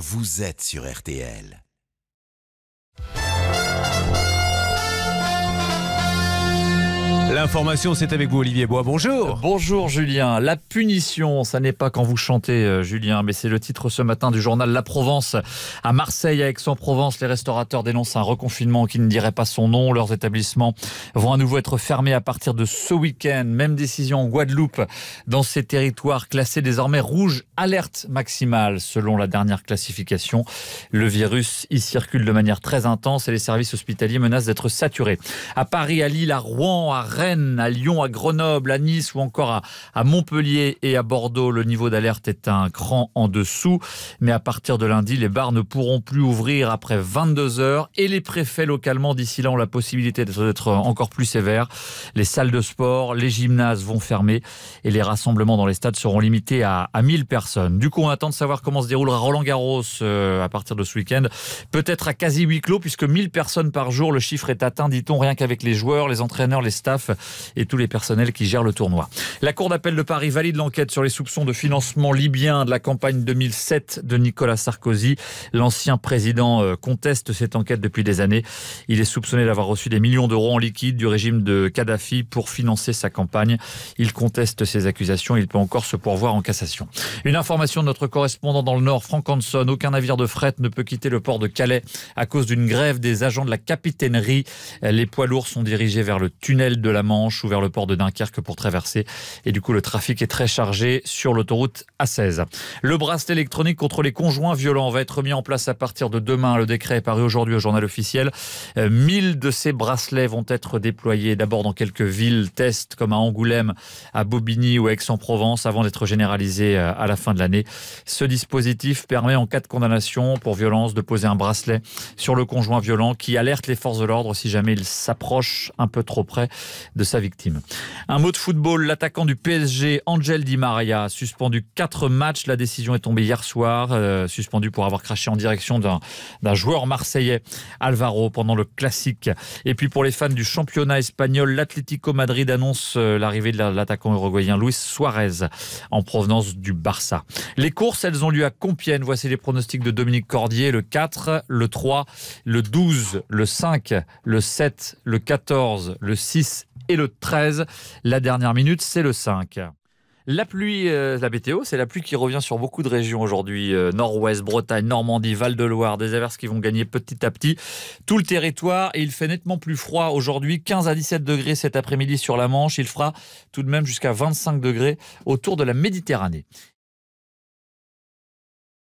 vous êtes sur RTL. L'information, c'est avec vous, Olivier Bois. Bonjour. Bonjour, Julien. La punition, ça n'est pas quand vous chantez, euh, Julien, mais c'est le titre ce matin du journal La Provence. À Marseille, à Aix-en-Provence, les restaurateurs dénoncent un reconfinement qui ne dirait pas son nom. Leurs établissements vont à nouveau être fermés à partir de ce week-end. Même décision en Guadeloupe, dans ces territoires classés désormais rouge, alerte maximale, selon la dernière classification. Le virus y circule de manière très intense et les services hospitaliers menacent d'être saturés. À Paris, à Lille, à Rouen, à Rennes, à Lyon, à Grenoble, à Nice ou encore à, Montpellier et à Bordeaux, le niveau d'alerte est un cran en dessous. Mais à partir de lundi, les bars ne pourront plus ouvrir après 22 heures et les préfets localement d'ici là ont la possibilité d'être encore plus sévères. Les salles de sport, les gymnases vont fermer et les rassemblements dans les stades seront limités à, 1000 personnes. Du coup, on attend de savoir comment se déroulera Roland Garros euh, à partir de ce week-end. Peut-être à quasi huis clos puisque 1000 personnes par jour, le chiffre est atteint, dit-on, rien qu'avec les joueurs, les entraîneurs, les staffs et tous les personnels qui gèrent le tournoi. La Cour d'appel de Paris valide l'enquête sur les soupçons de financement libyen de la campagne 2007 de Nicolas Sarkozy. L'ancien président euh, conteste cette enquête depuis des années. Il est soupçonné d'avoir reçu des millions d'euros en liquide du régime de Kadhafi pour financer sa campagne. Il conteste ces accusations. Il peut encore se pourvoir en cassation. Une information de notre correspondant dans le Nord, Frank Hanson. Aucun navire de fret ne peut quitter le port de Calais à cause d'une grève des agents de la capitainerie. Les poids lourds sont dirigés vers le tunnel de la Manche ou le port de Dunkerque pour traverser. Et du coup, le trafic est très chargé sur l'autoroute A16. Le bracelet électronique contre les conjoints violents va être mis en place à partir de demain. Le décret est paru aujourd'hui au journal officiel. 1000 euh, de ces bracelets vont être déployés d'abord dans quelques villes tests comme à Angoulême, à Bobigny ou à Aix-en-Provence avant d'être généralisé euh, à la fin de l'année. Ce dispositif permet en cas de condamnation pour violence de poser un bracelet sur le conjoint violent qui alerte les forces de l'ordre si jamais il s'approche un peu trop près de sa victime. Un mot de football, l'attaquant du PSG, Angel Di Maria, suspendu 4 matchs. La décision est tombée hier soir, euh, suspendue suspendu pour avoir craché en direction d'un joueur marseillais, Alvaro, pendant le classique. Et puis pour les fans du championnat espagnol, l'Atlético Madrid annonce euh, l'arrivée de l'attaquant uruguayen Luis Suarez en provenance du Barça. Les courses, elles ont lieu à Compiègne. Voici les pronostics de Dominique Cordier, le 4, le 3, le 12, le 5, le 7, le 14, le 6 et le 13. La dernière minute, c'est le 5. La pluie, euh, la BTO, c'est la pluie qui revient sur beaucoup de régions aujourd'hui. Euh, Nord-Ouest, Bretagne, Normandie, Val-de-Loire, des averses qui vont gagner petit à petit tout le territoire. Et il fait nettement plus froid aujourd'hui, 15 à 17 degrés cet après-midi sur la Manche. Il fera tout de même jusqu'à 25 degrés autour de la Méditerranée.